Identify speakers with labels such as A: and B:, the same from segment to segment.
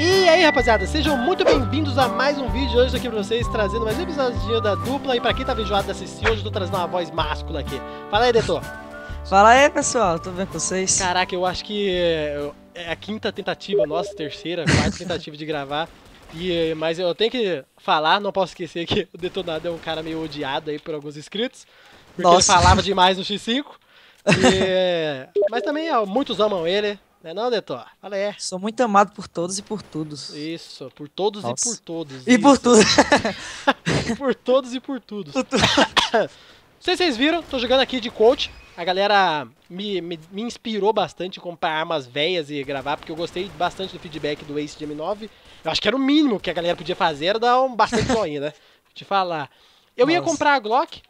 A: E aí, rapaziada, sejam muito bem-vindos a mais um vídeo hoje aqui pra vocês, trazendo mais um episódio da dupla. E pra quem tava tá enjoado de assistir, hoje eu tô trazendo uma voz máscula aqui. Fala aí, Detor. Fala aí, pessoal, tudo bem com vocês? Caraca, eu acho que é, é a quinta tentativa, nossa, terceira, quarta tentativa de gravar. E, mas eu tenho que falar, não posso esquecer que o Detonado é um cara meio odiado aí por alguns inscritos.
B: Porque nossa. ele falava
A: demais no X5. E, mas também ó, muitos amam ele, não é não, Detor? Fala é.
B: Sou muito amado por todos e por todos. Isso, por todos Nossa. e por todos. E isso. por tudo.
A: por todos e por tudo. Não sei se vocês viram, tô jogando aqui de coach. A galera me, me, me inspirou bastante a comprar armas velhas e gravar, porque eu gostei bastante do feedback do Ace de M9. Eu acho que era o mínimo que a galera podia fazer, era dar um bastante joinha, né? Vou te falar. Eu Nossa. ia comprar a Glock,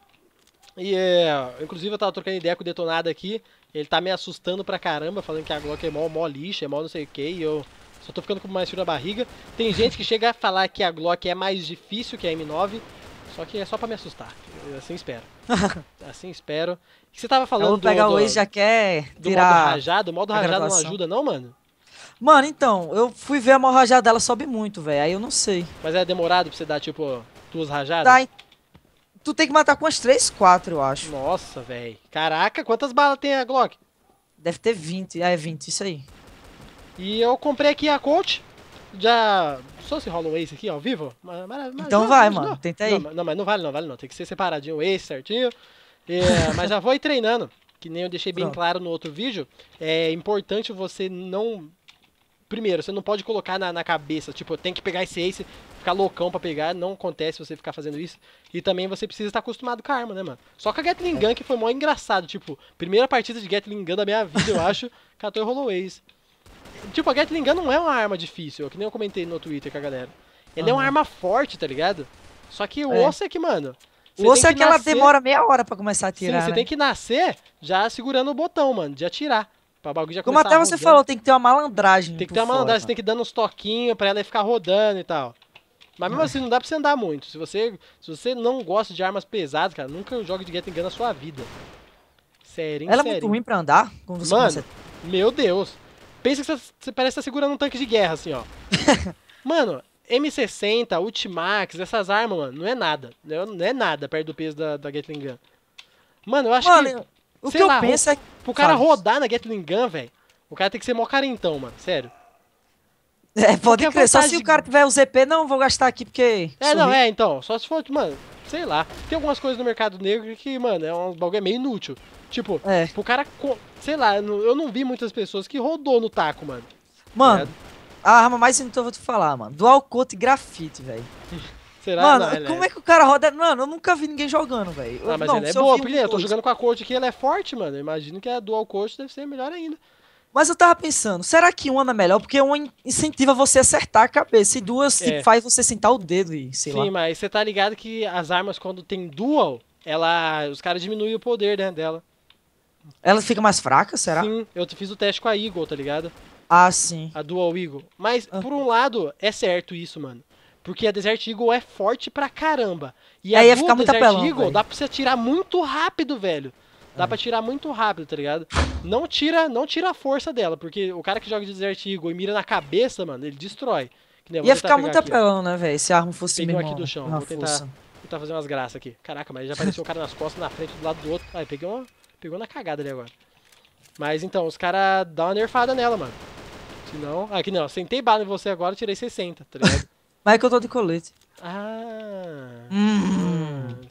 A: e é, inclusive eu tava trocando ideia com o Detonado aqui. Ele tá me assustando pra caramba, falando que a Glock é mó, mó lixo, é mó não sei o que, e eu só tô ficando com mais frio na barriga. Tem gente que chega a falar que a Glock é mais difícil que a M9, só que é só pra me assustar. Eu assim espero. assim espero. O que você tava falando eu vou pegar do, do, o já quer do modo rajado? O modo rajado não ajuda
B: não, mano? Mano, então, eu fui ver a mó rajada, dela sobe muito, velho. Aí eu não sei. Mas é demorado pra você dar, tipo, duas rajadas? Tá, Tu tem que matar com as 3, 4, eu acho. Nossa, velho. Caraca, quantas balas tem a Glock? Deve ter 20. Ah, é 20, isso aí. E eu comprei aqui a Colt.
A: Já. Só se rola um Ace aqui ao vivo? Mas, mas, então não, vai, não, mano. Não. Tenta aí. Não, mas não vale, não vale, não. Tem que ser separadinho o Ace certinho. É, mas já vou ir treinando. Que nem eu deixei bem Pronto. claro no outro vídeo. É importante você não primeiro, você não pode colocar na, na, cabeça, tipo, eu tenho que pegar esse ace ficar loucão pra pegar, não acontece você ficar fazendo isso. E também você precisa estar acostumado com a arma, né, mano? Só com a Gatling Gun que foi mó engraçado, tipo, primeira partida de Gatling Gun da minha vida, eu acho, catou Holloways. Tipo, a Gatling Gun não é uma arma difícil, que nem eu comentei no Twitter com a galera. Ela uhum. é uma arma forte, tá ligado? Só que o é. osso é que,
B: mano, você o osso é que, ela nascer... demora meia hora pra começar a tirar. Sim, você né? tem
A: que nascer já segurando o botão, mano, de atirar. Pra bagulho já Como até você falou, tem que ter uma malandragem. Tem que ter uma fora, malandragem, você tem que dar uns toquinhos pra ela ficar rodando e tal. Mas mesmo assim, não dá pra você andar muito. Se você, se você não gosta de armas pesadas, cara, nunca jogue de Getting Gun na sua vida. Sério, Ela sério. é muito ruim pra andar? Como você Mano, meu Deus. Pensa que você, parece estar tá segurando um tanque de guerra, assim, ó. mano, M60, Ultimax, essas armas, mano, não é nada. Não é nada perto do peso da, da Gatling Gun. Mano, eu acho mano, que... Eu, o que lá, eu penso o, é... Pro cara rodar na Gatling Gun, velho, o cara tem que ser mó carentão, mano, sério.
B: É, pode crer. Só se o cara tiver o ZP, não, vou gastar aqui porque. É, Sorri. não, é, então. Só se for, mano,
A: sei lá. Tem algumas coisas no mercado negro que, mano, é um bagulho é meio inútil. Tipo, é. o cara.
B: Sei lá, eu não vi muitas pessoas que rodou no taco, mano. Mano, é. a arma mais inútil eu vou te falar, mano. Dual coat grafite, velho. Será? Mano, não, é. como é... é... que o cara roda. Mano, eu nunca vi ninguém jogando, velho. Ah, mas não, ela é boa, porque eu tô jogando com a coach aqui, ela é forte, mano. Eu imagino que a dual coach deve ser melhor ainda. Mas eu tava pensando, será que uma é melhor? Porque uma incentiva você a acertar a cabeça e duas é. faz você sentar o dedo e sei Sim, lá. Sim,
A: mas você tá ligado que as armas quando tem dual, ela, os caras diminuem o poder né, dela.
B: Ela fica mais fraca, será? Sim,
A: eu fiz o teste com a Eagle, tá ligado? Ah, sim. A Dual Eagle. Mas, ah. por um lado, é certo isso, mano. Porque a Desert Eagle é forte pra caramba. E é, a ia ficar muito Desert apelão, Eagle véio. dá pra você atirar muito rápido, velho. Dá pra tirar muito rápido, tá ligado? Não tira, não tira a força dela, porque o cara que joga de Desert Eagle e mira na cabeça, mano, ele destrói. Ia ficar muito apelão, né,
B: velho? Se a arma fosse Peguei mesmo, aqui do chão, vou tentar, vou
A: tentar fazer umas graças aqui. Caraca, mas já apareceu o cara nas costas, na frente, do lado do outro. ai peguei uma, pegou na cagada ali agora. Mas então, os caras dão uma nerfada nela, mano. Se não... Ah, aqui não, sentei bala em você agora, tirei 60, tá ligado? mas é que eu tô de colete.
B: Ah... Hum.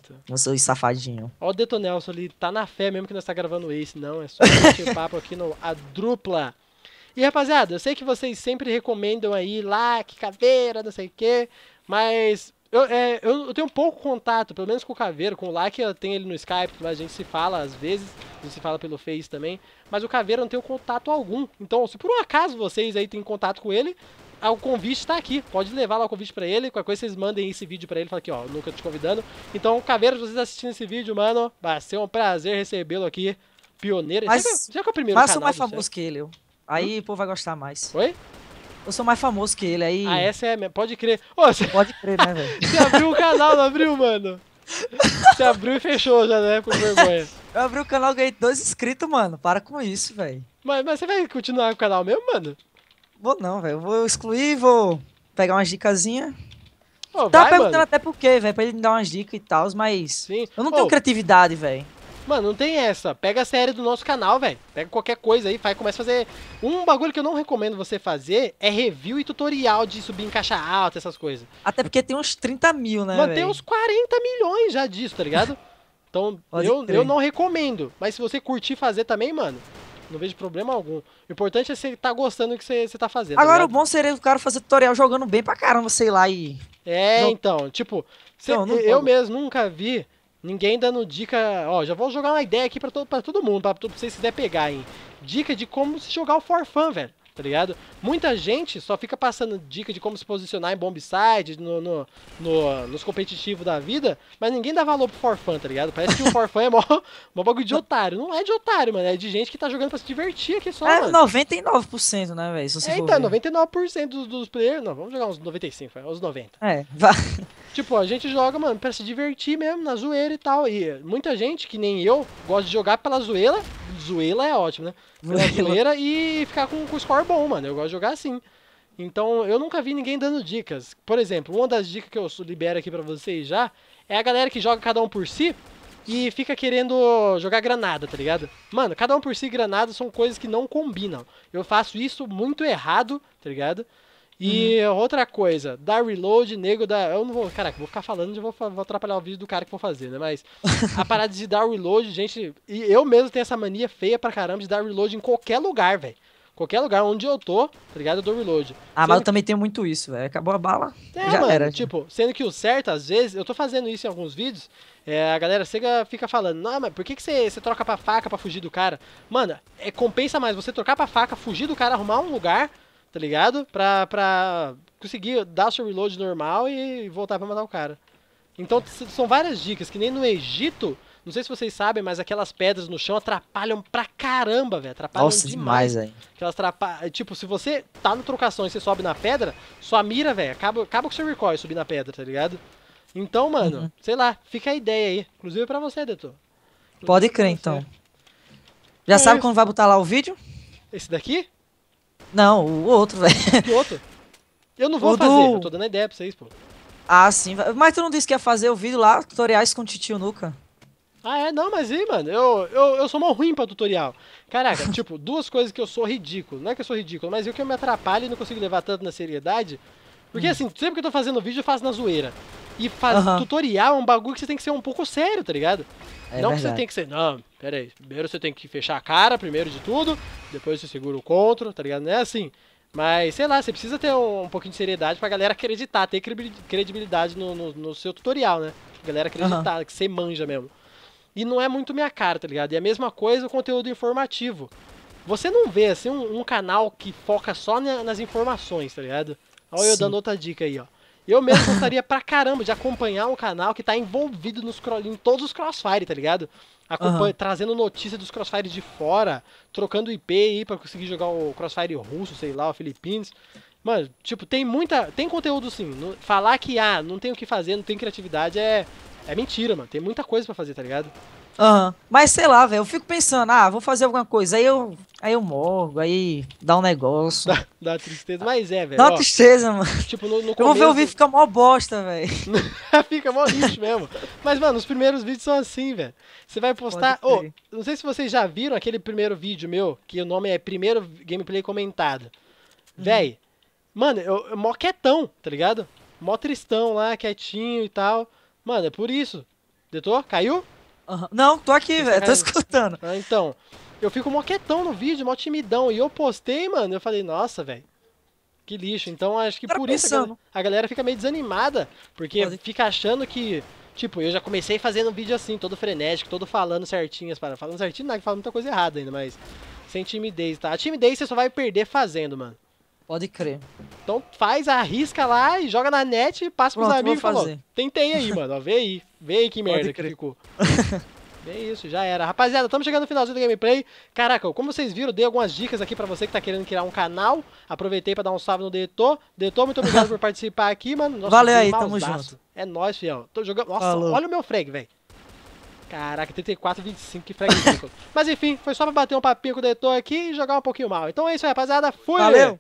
B: Exato. Não sou safadinho.
A: Ó o Detonelson ali, tá na fé mesmo que nós tá gravando isso, não, é só um papo aqui no A Dupla. E rapaziada, eu sei que vocês sempre recomendam aí lá, que caveira, não sei o quê, mas eu, é, eu, eu, tenho pouco contato, pelo menos com o caveiro com o like eu tenho ele no Skype, mas a gente se fala às vezes, a gente se fala pelo Face também, mas o caveiro não tem contato algum. Então, se por um acaso vocês aí têm contato com ele, ah, o convite está aqui. Pode levar lá o convite para ele. Qualquer coisa, vocês mandem esse vídeo para ele. Fala aqui, ó, nunca te convidando. Então, Caveiras, vocês assistindo esse vídeo, mano, vai ser um prazer recebê-lo aqui. Pioneiro. Mas, já, é já que é o primeiro mas eu sou mais famoso
B: que ele. Aí hum? o povo vai gostar mais. Oi? Eu sou mais famoso que ele, aí... Ah, essa é minha. Pode crer. Ô, você... Pode crer, né, velho? você abriu o canal, não abriu, mano? Você abriu e fechou já, né? Por vergonha. Eu abri o canal, ganhei dois inscritos, mano. Para com isso, velho. Mas, mas você vai continuar com o canal mesmo, mano? Vou não, velho. Vou excluir, vou pegar umas dicasinhas. Oh, tá vai, perguntando mano. até por quê, velho, pra ele me dar umas dicas e tal, mas Sim. eu não tenho criatividade, velho. Mano, não tem essa. Pega a série do nosso canal,
A: velho. Pega qualquer coisa aí, vai começa a fazer... Um bagulho que eu não recomendo você fazer é review e tutorial de subir em caixa alta, essas coisas. Até porque tem uns 30 mil, né, Mano, tem uns 40 milhões já disso, tá ligado? Então, eu, eu não recomendo. Mas se você curtir fazer também, mano, não vejo problema algum. O importante é você estar tá gostando do que você, está tá fazendo. Agora, né? o
B: bom seria o cara fazer tutorial jogando bem pra caramba, sei lá, e. É, não... então, tipo, cê, não, não eu
A: mesmo nunca vi ninguém dando dica. Ó, já vou jogar uma ideia aqui pra todo, pra todo mundo, pra, pra, pra vocês quiserem pegar, hein? Dica de como se jogar o Forfan, velho tá ligado? Muita gente só fica passando dica de como se posicionar em bombside, no, no, no, nos competitivos da vida, mas ninguém dá valor pro forfan, tá ligado? Parece que o forfan é mó, mó bagulho de otário. Não é de otário, mano, é de gente que tá jogando pra se divertir aqui só, É mano. 99%, né, velho? Se você é, então,
B: 99% dos, dos
A: players, não, vamos jogar uns 95, uns 90. É, vai. Tipo, a gente joga, mano, pra se divertir mesmo, na zoeira e tal, e muita gente, que nem eu, gosta de jogar pela zoeira, zoeira é ótimo, né? Zoeira e ficar com, o score bom, mano. Eu gosto de jogar assim. Então, eu nunca vi ninguém dando dicas. Por exemplo, uma das dicas que eu libero aqui para vocês já é a galera que joga cada um por si e fica querendo jogar granada, tá ligado? Mano, cada um por si granada são coisas que não combinam. Eu faço isso muito errado, tá ligado? E uhum. outra coisa, da Reload, nego da. Eu não vou. Caraca, vou ficar falando e vou, vou atrapalhar o vídeo do cara que vou fazer, né? Mas a parada de dar reload, gente. E eu mesmo tenho essa mania feia pra caramba de dar reload em qualquer lugar, velho. Qualquer lugar onde eu tô, tá ligado? Eu dou reload. Ah, sendo mas eu que... também
B: tenho muito isso, velho. Acabou a bala. É, já mano, era.
A: Tipo, sendo que o certo, às vezes, eu tô fazendo isso em alguns vídeos. É, a galera chega, fica falando, não, mas por que, que você, você troca pra faca pra fugir do cara? Mano, é, compensa mais você trocar pra faca, fugir do cara, arrumar um lugar tá ligado? Pra, pra conseguir dar seu reload normal e voltar pra matar o cara. Então são várias dicas, que nem no Egito, não sei se vocês sabem, mas aquelas pedras no chão atrapalham pra caramba, velho. Atrapalham Nossa, demais, velho. Aquelas Tipo, se você tá no trocação e você sobe na pedra, sua mira, velho, acaba, acaba com seu recoil subir na pedra, tá ligado? Então, mano, uhum. sei lá, fica a ideia aí. Inclusive pra você, Detor.
B: Pode crer, então. Já é sabe isso. quando vai botar lá o vídeo? Esse daqui? Não, o outro, velho. O outro? Eu não vou o fazer, do... eu tô dando ideia pra vocês, pô. Ah, sim. Mas tu não disse que ia fazer o vídeo lá, tutoriais com o Titio Nuka? Ah,
A: é? Não, mas aí, mano, eu, eu, eu sou mó ruim pra tutorial. Caraca, tipo, duas coisas que eu sou ridículo. Não é que eu sou ridículo, mas eu que eu me atrapalho e não consigo levar tanto na seriedade. Porque, hum. assim, sempre que eu tô fazendo vídeo, eu faço na zoeira. E fazer uhum. tutorial é um bagulho que você tem que ser um pouco sério, tá ligado? É não verdade. que você tem que ser, não, pera aí, primeiro você tem que fechar a cara, primeiro de tudo, depois você segura o contra, tá ligado? Não é assim. Mas, sei lá, você precisa ter um, um pouquinho de seriedade pra galera acreditar, ter credibilidade no, no, no seu tutorial, né? Pra galera acreditar, uhum. que você manja mesmo. E não é muito minha cara, tá ligado? E é a mesma coisa o conteúdo informativo. Você não vê, assim, um, um canal que foca só na, nas informações, tá ligado? Olha eu dando outra dica aí, ó. Eu mesmo gostaria pra caramba de acompanhar um canal que tá envolvido nos, em todos os Crossfire, tá ligado? Uhum. Trazendo notícia dos Crossfire de fora, trocando IP aí pra conseguir jogar o Crossfire russo, sei lá, o Filipinos. Mano, tipo, tem muita. Tem conteúdo sim. No, falar que, ah, não tem o que fazer, não tem criatividade é. É mentira, mano. Tem muita coisa para fazer, tá ligado?
B: Uhum. Mas sei lá, velho, eu fico pensando, ah, vou fazer alguma coisa. Aí eu, aí eu morgo, aí dá um negócio. Dá,
A: dá tristeza, mas é, velho. Dá ó, tristeza, mano. Tipo, no, no começo... Eu vou ver o vídeo
B: ficar mó bosta, velho. Fica mó lixo mesmo.
A: Mas, mano, os primeiros vídeos são assim, velho. Você vai postar. Oh, não sei se vocês já viram aquele primeiro vídeo meu, que o nome é Primeiro Gameplay Comentado. Uhum. Véi, mano, eu, eu mó quietão, tá ligado? Mó tristão lá, quietinho e tal. Mano, é por isso. Detor? Caiu? Uhum. Não, tô aqui, velho, tô é escutando. Ah, então, eu fico mó quietão no vídeo, mó timidão. E eu postei, mano, eu falei, nossa, velho. Que lixo. Então acho que Era por pensando. isso a galera, a galera fica meio desanimada, porque Mas... fica achando que Tipo, eu já comecei fazendo vídeo assim, todo frenético, todo falando certinho, para falando certinho, nada, fala muita coisa errada ainda, mas sem timidez, tá? A timidez você só vai perder fazendo, mano. Pode crer. Então faz, arrisca lá e joga na net e passa Pronto, pros amigos e falou. Tentei aí, mano. Ó, vê aí. Vê aí que merda que ficou. É isso, já era. Rapaziada, estamos chegando no finalzinho do gameplay. Caraca, como vocês viram, dei algumas dicas aqui pra você que tá querendo criar um canal. Aproveitei pra dar um salve no Detô. Detô, muito obrigado por participar aqui, mano. Nossa, Valeu aí, tamo daço. junto. É nóis, fiel. Tô jogando... Nossa, Falou. olha o meu frag, velho. Caraca, 34, 25, que frag Mas enfim, foi só pra bater um papinho com o Detô aqui e jogar um pouquinho mal. Então é isso, rapaziada. Fui! Valeu!